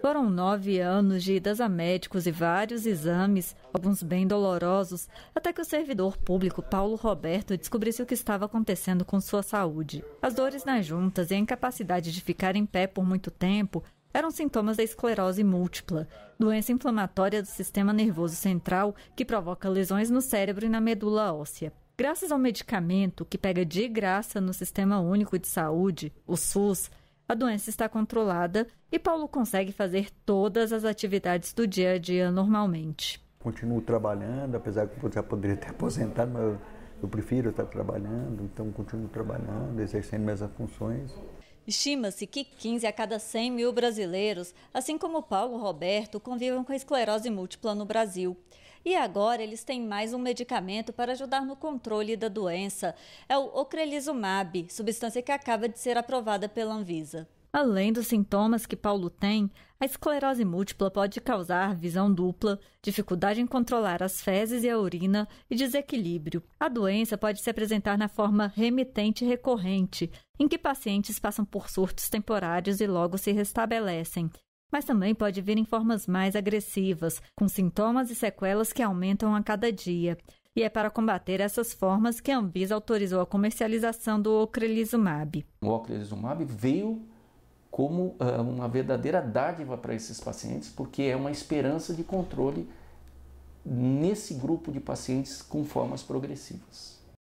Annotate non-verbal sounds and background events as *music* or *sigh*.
Foram nove anos de idas a médicos e vários exames, alguns bem dolorosos, até que o servidor público Paulo Roberto descobrisse o que estava acontecendo com sua saúde. As dores nas juntas e a incapacidade de ficar em pé por muito tempo eram sintomas da esclerose múltipla, doença inflamatória do sistema nervoso central que provoca lesões no cérebro e na medula óssea. Graças ao medicamento que pega de graça no Sistema Único de Saúde, o SUS, a doença está controlada e Paulo consegue fazer todas as atividades do dia a dia normalmente. Continuo trabalhando, apesar que eu já poderia ter *laughs* aposentado, mas eu, prefiro estar trabalhando, então continuo trabalhando, exercendo minhas funções. Estima-se que 15 a cada 100 mil brasileiros, assim como Paulo Roberto, convivam com a esclerose múltipla no Brasil. E agora eles têm mais um medicamento para ajudar no controle da doença. É o ocrelizumab, substância que acaba de ser aprovada pela Anvisa. Além dos sintomas que Paulo tem, a esclerose múltipla pode causar visão dupla, dificuldade em controlar as fezes e a urina e desequilíbrio. A doença pode se apresentar na forma remitente recorrente, em que pacientes passam por surtos temporários e logo se restabelecem mas também pode vir em formas mais agressivas, com sintomas e sequelas que aumentam a cada dia. E é para combater essas formas que a Anvisa autorizou a comercialização do ocrelizumab. O ocrelizumab veio como uh, uma verdadeira dádiva para esses pacientes, porque é uma esperança de controle nesse grupo de pacientes com formas progressivas.